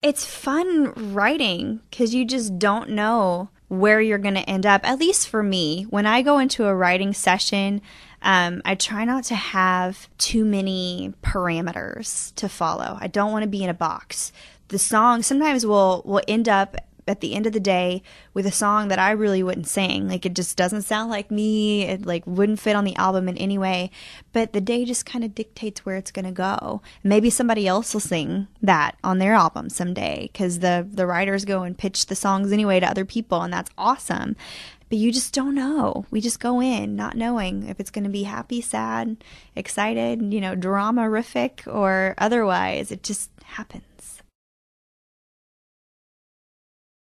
It's fun writing because you just don't know where you're going to end up. At least for me, when I go into a writing session, um, I try not to have too many parameters to follow. I don't want to be in a box. The song sometimes will will end up at the end of the day with a song that I really wouldn't sing. Like it just doesn't sound like me. It like wouldn't fit on the album in any way. But the day just kind of dictates where it's going to go. Maybe somebody else will sing that on their album someday because the the writers go and pitch the songs anyway to other people, and that's awesome. But you just don't know. We just go in not knowing if it's going to be happy, sad, excited, you know, drama-rific or otherwise. It just happens.